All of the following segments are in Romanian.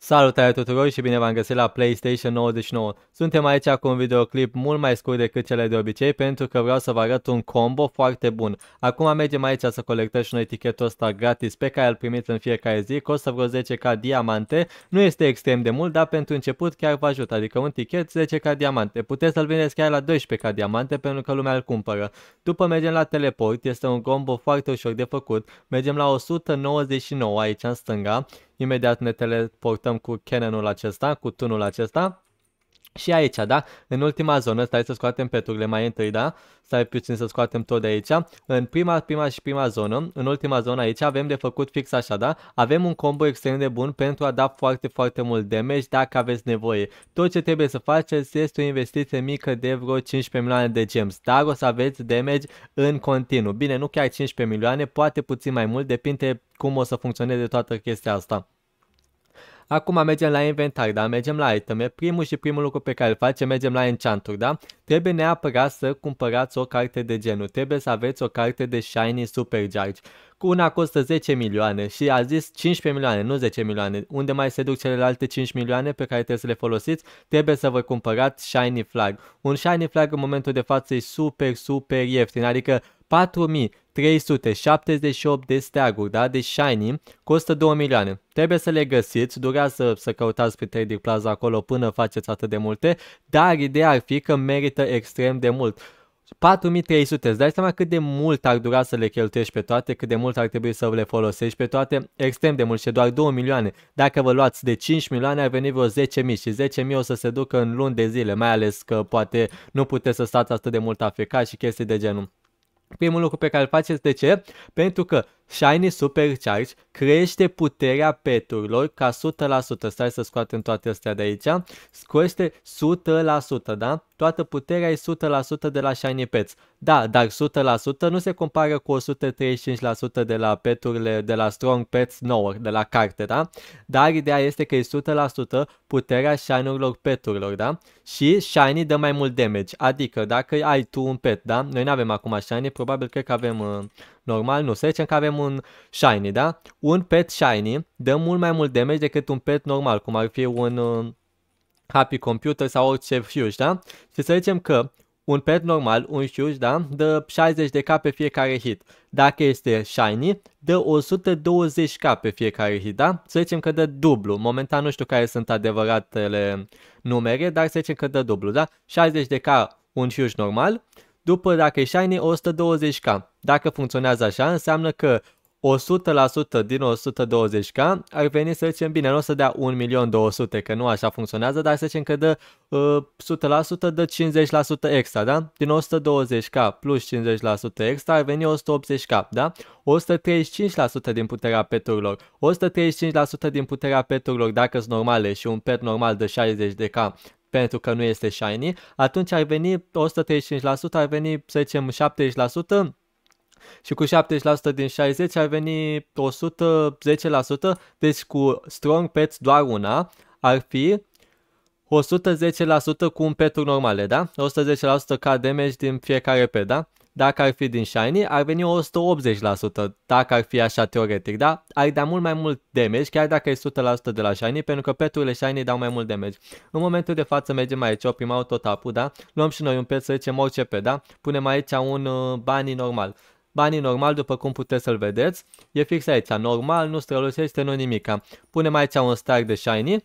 Salutare tuturor și bine v-am găsit la PlayStation 99. Suntem aici cu un videoclip mult mai scurt decât cele de obicei pentru că vreau să vă arăt un combo foarte bun. Acum mergem aici să colectăm și un etichetul ăsta gratis pe care îl primit în fiecare zi, costă vreo 10k diamante, nu este extrem de mult, dar pentru început chiar vă ajută, adică un tichet 10k diamante. Puteți să-l vindeți chiar la 12k diamante pentru că lumea îl cumpără. După mergem la teleport, este un combo foarte ușor de făcut, mergem la 199 aici în stânga Imediat ne teleportăm cu canonul acesta, cu tunul acesta. Și aici, da? În ultima zonă, stai să scoatem peturile mai întâi, da? Stai puțin să scoatem tot de aici. În prima, prima și prima zonă, în ultima zonă aici, avem de făcut fix așa, da? Avem un combo extrem de bun pentru a da foarte, foarte mult damage dacă aveți nevoie. Tot ce trebuie să faceți este o investiție mică de vreo 15 milioane de gems, dar o să aveți damage în continuu. Bine, nu chiar 15 milioane, poate puțin mai mult, depinde cum o să funcționeze toată chestia asta. Acum mergem la inventar, da? Mergem la iteme. Primul și primul lucru pe care îl facem, mergem la enchanturi, da? Trebuie neapărat să cumpărați o carte de genul. Trebuie să aveți o carte de Shiny judge. Cu una costă 10 milioane și a zis 15 milioane, nu 10 milioane. Unde mai se duc celelalte 5 milioane pe care trebuie să le folosiți? Trebuie să vă cumpărați Shiny Flag. Un Shiny Flag în momentul de față e super, super ieftin, adică 4000 378 de steaguri, da? De shiny, costă 2 milioane. Trebuie să le găsiți, durează să căutați pe Trading Plaza acolo până faceți atât de multe, dar ideea ar fi că merită extrem de mult. 4300, îți dai seama cât de mult ar dura să le cheltuiești pe toate, cât de mult ar trebui să le folosești pe toate, extrem de mult și doar 2 milioane. Dacă vă luați de 5 milioane, ar veni vreo 10.000 și 10.000 o să se ducă în luni de zile, mai ales că poate nu puteți să stați atât de mult afecat și chestii de genul primul lucru pe care îl faceți, de ce? Pentru că Shiny Supercharge crește puterea peturilor ca 100%. Stai să scoatem toate astea de aici. Crește 100%, da? Toată puterea e 100% de la Shiny Pets. Da, dar 100% nu se compară cu 135% de la peturile de la Strong Pets 9, de la carte, da? Dar ideea este că e 100% puterea shiny-urilor peturilor, da? Și shiny dă mai mult damage, adică dacă ai tu un pet, da? Noi nu avem acum shiny, probabil cred că avem... Uh, normal, nu. Să zicem că avem un shiny, da? Un pet shiny dă mult mai mult damage decât un pet normal, cum ar fi un uh, happy computer sau orice huge, da? Și să zicem că un pet normal, un huge, da? Dă 60 de K pe fiecare hit. Dacă este shiny, dă 120 K pe fiecare hit, da? Să zicem că dă dublu. Momentan nu știu care sunt adevăratele numere, dar să zicem că dă dublu, da? 60 de K un huge normal, după dacă e shiny 120k. Dacă funcționează așa, înseamnă că 100% din 120k ar veni să zicem, bine, nu o să dea 1.200.000, că nu așa funcționează, dar să zicem că dă uh, 100%, de 50% extra, da? Din 120k plus 50% extra ar veni 180k, da? 135% din puterea peturilor, 135% din puterea peturilor dacă sunt normale și un pet normal de 60 de k pentru că nu este shiny, atunci ar veni 135%, ar veni, să zicem, 70%, și cu 70% din 60 ar veni 110%, deci cu strong pets doar una ar fi 110% cu un pet normale, da? 110% ca damage din fiecare pet, da? dacă ar fi din Shiny, ar veni 180%, dacă ar fi așa teoretic, da? Ar da mult mai mult damage, chiar dacă e 100% de la Shiny, pentru că peturile Shiny dau mai mult damage. În momentul de față mergem aici, oprim autotapul, da? Luăm și noi un pet, să zicem OCP, da? Punem aici un uh, bani normal. Banii normal, după cum puteți să-l vedeți, e fix aici, normal, nu strălucește, nu nimica. Punem aici un stack de Shiny,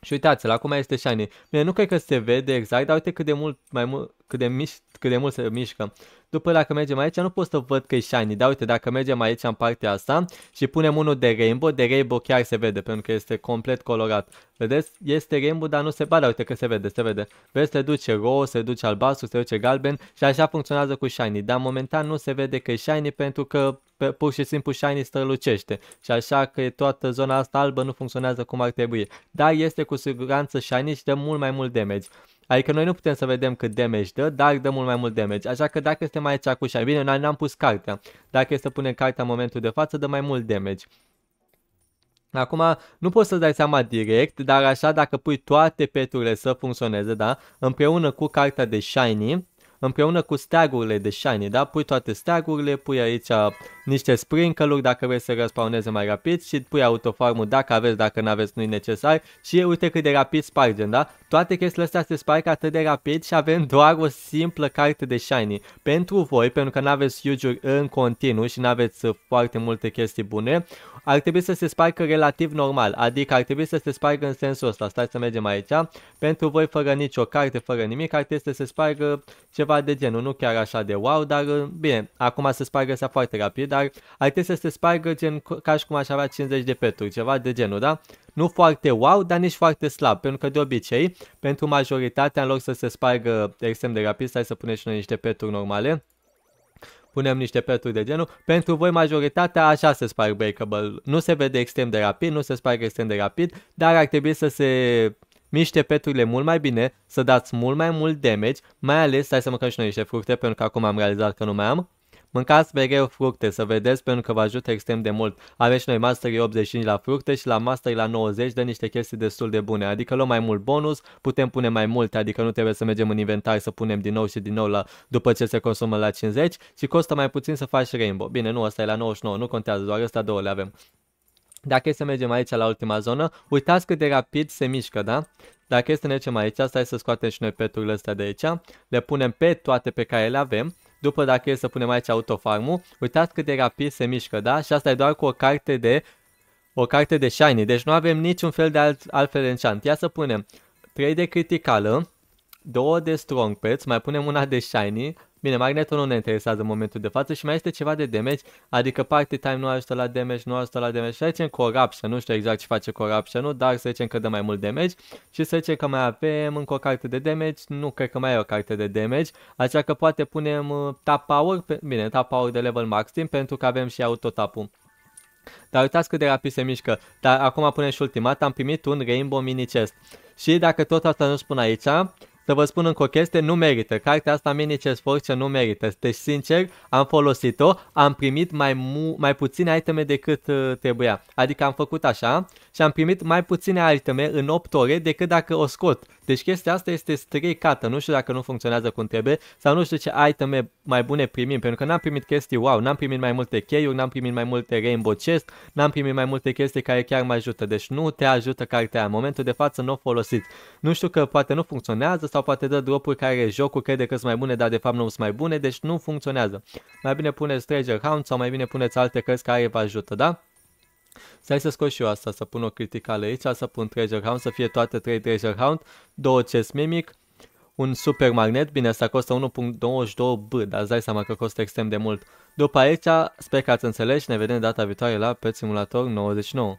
și uitați-l, acum este shiny. Bine, nu cred că se vede exact, dar uite cât de mult mai mult, cât de, miș, cât de mult se mișcă. După dacă mergem aici, nu pot să văd că e shiny, dar uite, dacă mergem aici în partea asta și punem unul de rainbow, de rainbow chiar se vede, pentru că este complet colorat. Vedeți? Este rainbow, dar nu se bada, uite că se vede, se vede. Vezi, se duce roșu, se duce albastru, se duce galben și așa funcționează cu shiny, dar momentan nu se vede că e shiny pentru că pe, pur și simplu Shiny strălucește și așa că toată zona asta albă nu funcționează cum ar trebui, dar este cu siguranță Shiny și dă mult mai mult damage. Adică noi nu putem să vedem cât damage dă, dar dă mult mai mult damage. Așa că dacă este mai cu bine, noi n-am pus cartea. Dacă este să punem cartea în momentul de față, dă mai mult damage. Acum, nu poți să dai seama direct, dar așa dacă pui toate peturile să funcționeze, da, împreună cu cartea de Shiny, împreună cu steagurile de Shiny, da, pui toate steagurile, pui aici niște sprinkle dacă vrei să răspawneze mai rapid și pui autofarmul dacă aveți, dacă nu aveți, nu e necesar și uite cât de rapid spargem, da? Toate chestiile astea se sparg atât de rapid și avem doar o simplă carte de shiny. Pentru voi, pentru că nu aveți huge în continuu și nu aveți uh, foarte multe chestii bune, ar trebui să se spargă relativ normal, adică ar trebui să se spargă în sensul ăsta, stai să mergem aici, pentru voi fără nicio carte, fără nimic, ar trebui să se spargă uh, ceva de genul, nu chiar așa de wow, dar uh, bine, acum se spargă asta foarte rapid, dar ar trebui să se spargă gen ca și cum aș avea 50 de peturi, ceva de genul, da? Nu foarte wow, dar nici foarte slab, pentru că de obicei, pentru majoritatea, în loc să se spargă extrem de rapid, stai să punem și noi niște peturi normale, punem niște peturi de genul. Pentru voi majoritatea așa se sparg breakable. Nu se vede extrem de rapid, nu se sparg extrem de rapid, dar ar trebui să se miște peturile mult mai bine, să dați mult mai mult damage, mai ales, stai să mâncăm și noi niște fructe, pentru că acum am realizat că nu mai am. Mâncați mereu fructe, să vedeți, pentru că vă ajută extrem de mult. Aveți noi masterii 85 la fructe și la masterii la 90 de niște chestii destul de bune. Adică luăm mai mult bonus, putem pune mai multe, adică nu trebuie să mergem în inventar să punem din nou și din nou la, după ce se consumă la 50 și costă mai puțin să faci rainbow. Bine, nu, asta e la 99, nu contează, doar ăsta două le avem. Dacă e să mergem aici la ultima zonă, uitați cât de rapid se mișcă, da? Dacă e să mergem aici, stai să scoatem și noi peturile astea de aici, le punem pe toate pe care le avem după dacă e să punem aici autofarmul, uitați cât de rapid se mișcă, da? Și asta e doar cu o carte de o carte de shiny, deci nu avem niciun fel de alt, altfel enchant. Ia să punem 3 de criticală, 2 de strong pets, mai punem una de shiny, Bine, magnetul nu ne interesează în momentul de față și mai este ceva de damage, adică party time nu ajută la damage, nu ajută la damage. Să zicem corruption, nu știu exact ce face corruption, nu, dar să zicem că dă mai mult damage și să zicem că mai avem încă o carte de damage, nu cred că mai e o carte de damage, așa că poate punem uh, tap power, pe, bine, tap power de level maxim pentru că avem și auto tap-ul. Dar uitați cât de rapid se mișcă. Dar acum punem și ultimat, am primit un Rainbow Mini Chest. Și dacă tot asta nu spun aici, să vă spun încă o chestie, nu merită. Cartea asta mie nici esforț nu merită. Deci, sincer, am folosit-o, am primit mai, mu- mai puține iteme decât uh, trebuia. Adică am făcut așa, și am primit mai puține iteme în 8 ore decât dacă o scot. Deci chestia asta este stricată, nu știu dacă nu funcționează cum trebuie sau nu știu ce iteme mai bune primim, pentru că n-am primit chestii wow, n-am primit mai multe cheiuri, n-am primit mai multe rainbow chest, n-am primit mai multe chestii care chiar mă ajută, deci nu te ajută cartea în momentul de față nu o folosit. Nu știu că poate nu funcționează sau poate dă dropuri care jocul crede că sunt mai bune, dar de fapt nu sunt mai bune, deci nu funcționează. Mai bine puneți Treasure Hunt sau mai bine puneți alte cărți care vă ajută, da? Stai să scot și eu asta, să pun o criticală aici, să pun treasure hound, să fie toate trei treasure hound, două chest mimic, un super magnet, bine, asta costă 1.22B, dar îți dai seama că costă extrem de mult. După aici, sper că ați înțeles și ne vedem data viitoare la Pet Simulator 99.